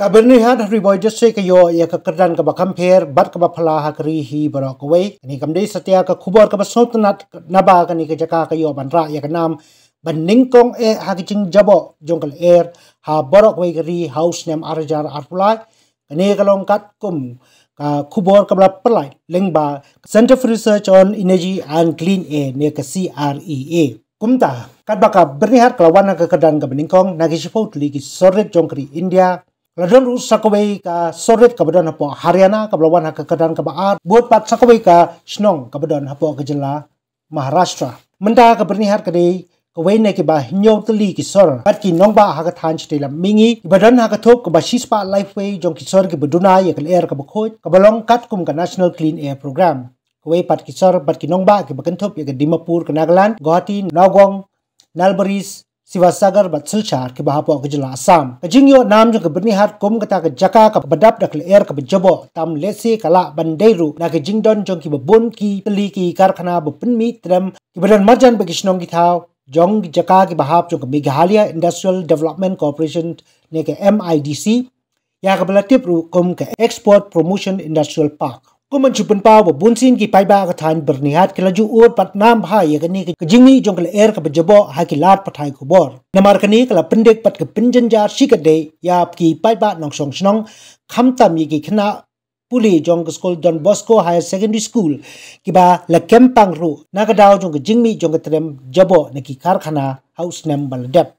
กับเบอร์นี้ฮะรีบอยจะใช้กโยอยากกระดันกับคำเพรบัดกับพลาหากรีฮีบรอกไว้นี่กำได้สเตียกับคุบอร์กับสนตนัดนาบากันี่กจะกากโยบันระอยากนำบันนิงกงเอฮากจิงจับบจงกันเอร์ฮาบรอกไว้กรีเฮาส์เนมอาร์จาร์อาร์พลายกันี่กลงกัดกุมกับคุบอร์กับพลายเลงบาเซ็นเตอร์ฟรีเซอร์ชออนอินเนจีแอนด์คลีนเอเนี่ยกับซีอาร์เอเอกุมตาการบักับบริหารกลาวันกับกระดานกับนิงคองนักชิพูดลีกิสโซเรตจงกรีอินเดีย Ladon ru sakawai ka sorit ka badan hapo Haryana ka belawan ha kekadan ka baat buat pat sakawai ka snong ka badan hapo kejela Maharashtra. Menda ka bernihar ka dey ka wain na ki ba hinyong tali ki sor pat ki nong ba ha ka thaan chite la mingi ki badan ha ka thok ka ba shispa lifeway jong ki sor ki baduna ya ka leer ka bakhoj ka balong kat kum ka National Clean Air Program. Ka wain pat ki sor pat ki nong ba ki bakantop ya ka Dimapur ka Nagaland, Gohati, Nogong, Nalbaris, siwasagar bat silchar ke bahapo ke jela sam kajingyo namjo ke benihat kom kata ke jaka ke bedap dak le air ke bejebo tam lesi kala bandeiru na ke jingdon jong ki bebon ki teli ki karkhana bepenmi tram ki bedan marjan be kishnong ki thao jong jaka ki bahap jong meghalaya industrial development corporation ne ke MIDC ya ke belatip ru kom ke export promotion industrial park ku mencupun pau bo bunsin ki paiba ka thain berniat ke laju ur pat nam ha ye kini ke jingi jong ke er ke bejebo ha ki lat pathai ku bor namar kini ke la pendek pat ke pinjen ja sikat de ya ap ki paiba nong song snong kham tam ye ki khna puli jong ke school don bosco higher secondary school ki ba la kempang ru na ka dau jong ke jingmi jong ke trem jebo ne ki karkhana house nam baladep